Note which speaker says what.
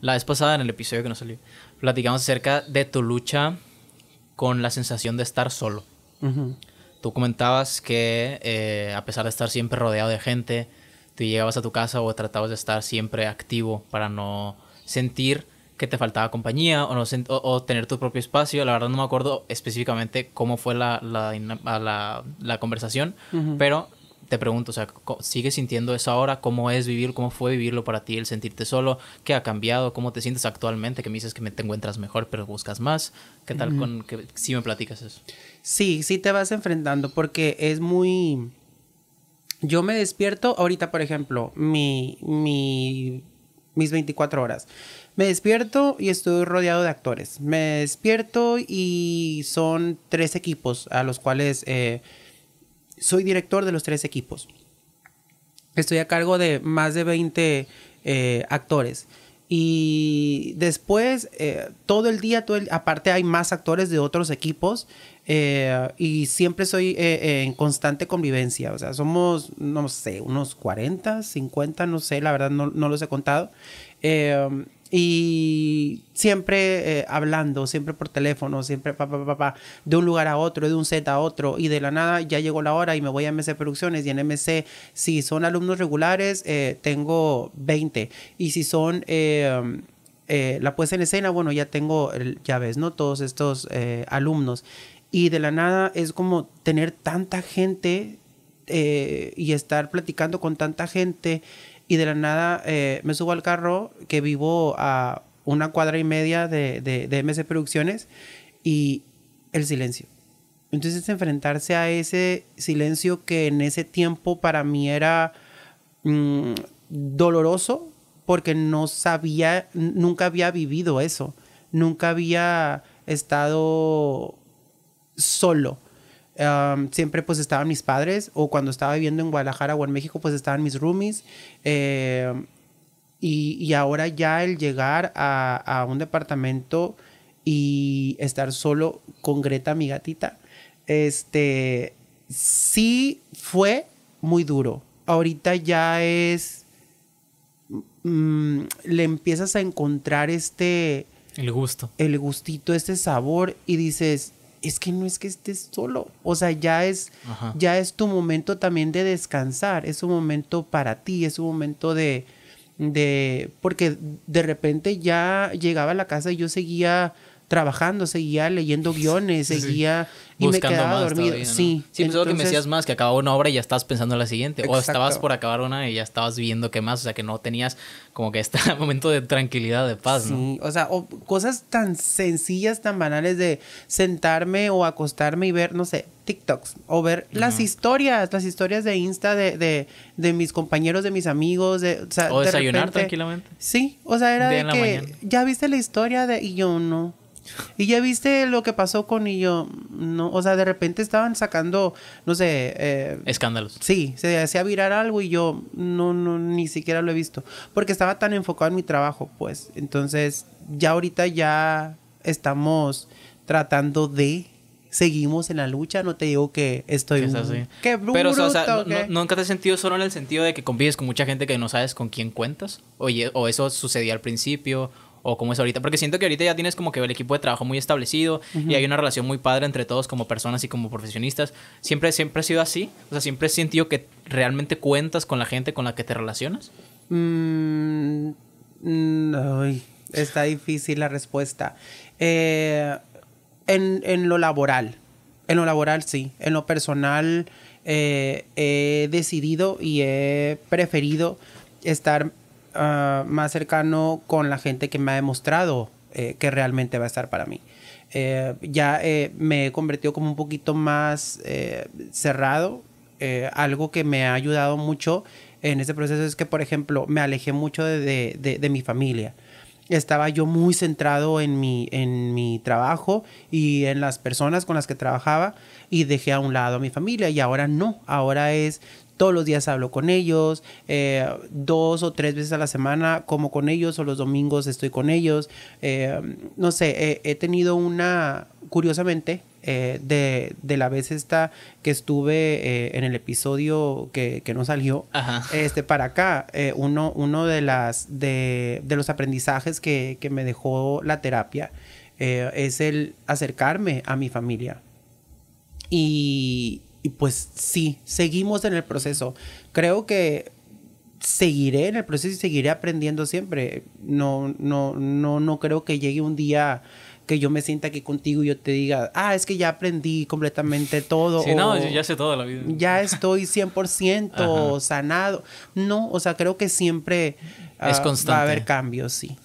Speaker 1: La vez pasada, en el episodio que nos salió, platicamos acerca de tu lucha con la sensación de estar solo. Tú comentabas que eh, a pesar de estar siempre rodeado de gente, tú llegabas a tu casa o tratabas de estar siempre activo para no sentir que te faltaba compañía o, no tener tu propio espacio. La verdad no me acuerdo específicamente cómo fue la, la, conversación, pero te pregunto, o sea, ¿sigues sintiendo eso ahora? ¿Cómo es vivir? ¿Cómo fue vivirlo para ti? El sentirte solo, ¿qué ha cambiado? ¿Cómo te sientes actualmente? Que me dices que me te encuentras mejor, pero buscas más. ¿Qué tal con que
Speaker 2: si me platicas eso? Sí, sí te vas enfrentando porque es muy... Yo me despierto ahorita, por ejemplo, mi, mi, mis 24 horas. Me despierto y estoy rodeado de actores. Me despierto y son tres equipos a los cuales... Eh, soy director de los tres equipos. Estoy a cargo de más de 20 eh, actores. Y después, eh, todo el día, aparte hay más actores de otros equipos eh, y siempre soy en constante convivencia. O sea, somos, no sé, unos 40, 50, no sé, la verdad no, no los he contado y siempre eh, hablando, siempre por teléfono, siempre pa, pa, pa, de un lugar a otro, de un set a otro, y de la nada ya llegó la hora y me voy a MC Producciones, y en MC, si son alumnos regulares, eh, tengo 20, y si son... Eh, la puesta en escena, bueno, ya tengo, ya ves, ¿no? Todos estos alumnos. Y de la nada es como tener tanta gente y estar platicando con tanta gente y de la nada eh, me subo al carro que vivo a una cuadra y media de, de, MC Producciones y el silencio. Entonces enfrentarse a ese silencio que en ese tiempo para mí era mm, doloroso porque no sabía, nunca había vivido eso, nunca había estado solo siempre pues estaban mis padres o cuando estaba viviendo en Guadalajara o en México pues estaban mis roomies. Eh, y, ahora ya el llegar a, un departamento y estar solo con Greta, mi gatita, este, sí fue muy duro. Ahorita ya es, mm, le empiezas a encontrar este... El gusto. El gustito, este sabor y dices, es que no es que estés solo, o sea, ya es, ya es tu momento también de descansar, es un momento para ti, es un momento de, de, porque de repente ya llegaba a la casa y yo seguía trabajando, seguía leyendo guiones, seguía y Buscando me quedaba dormido. Sí. Sí, pues, que me decías
Speaker 1: más que acababa una obra y ya estabas pensando en la siguiente o estabas por acabar una y ya estabas viendo qué más, o sea, que no tenías como que este momento de tranquilidad, de paz,
Speaker 2: o sea, cosas tan sencillas, tan banales de sentarme o acostarme y ver, no sé, TikToks o ver las historias, las historias de Insta de, de, de mis compañeros, de mis amigos. De, o, desayunar tranquilamente. Sí, o sea, era de, que ya viste la historia de y yo no. Y ya viste lo que pasó con yo, no, o sea, de repente estaban sacando, no sé, eh, escándalos. Sí, se hacía virar algo y yo no, ni siquiera lo he visto, porque estaba tan enfocado en mi trabajo, pues. Entonces, ya ahorita ya estamos tratando de seguimos en la lucha, no te digo que estoy... Qué bruto, Pero, no, ¿nunca
Speaker 1: te sentido solo en el sentido de que convives con mucha gente que no sabes con quién cuentas? Oye, o eso sucedía al principio, o cómo es ahorita? Porque siento que ahorita ya tienes como que el equipo de trabajo muy establecido y hay una relación muy padre entre todos como personas y como profesionistas. ¿Siempre, siempre ha sido así? O sea, ¿siempre has sentido que realmente cuentas con la gente con la que te relacionas?
Speaker 2: Mm, está difícil la respuesta. Eh, en, lo laboral, en lo laboral sí, en lo personal... Eh, he decidido y he preferido estar Ah, más cercano con la gente que me ha demostrado eh, que realmente va a estar para mí. Eh, ya eh, me he convertido como un poquito más cerrado. algo que me ha ayudado mucho en este proceso es que, por ejemplo, me alejé mucho de, de, de, de mi familia estaba yo muy centrado en mi, en mi trabajo y en las personas con las que trabajaba y dejé a un lado a mi familia y ahora no, ahora es todos los días hablo con ellos, eh, dos o tres veces a la semana como con ellos o los domingos estoy con ellos. Eh, no sé, he tenido una, curiosamente, eh, de, la vez esta que estuve en el episodio que, que no salió, este para acá, uno, uno de, las, de, de los aprendizajes que, que, me dejó la terapia es el acercarme a mi familia. Y, y pues sí, seguimos en el proceso. Creo que seguiré en el proceso y seguiré aprendiendo siempre. No, no, no, no creo que llegue un día que yo me sienta aquí contigo y yo te diga, ah, es que ya aprendí completamente todo. Sí, no, yo
Speaker 1: ya sé toda la vida.
Speaker 2: Ya estoy 100% sanado. No, o sea, creo que siempre ah, va a haber cambios, sí.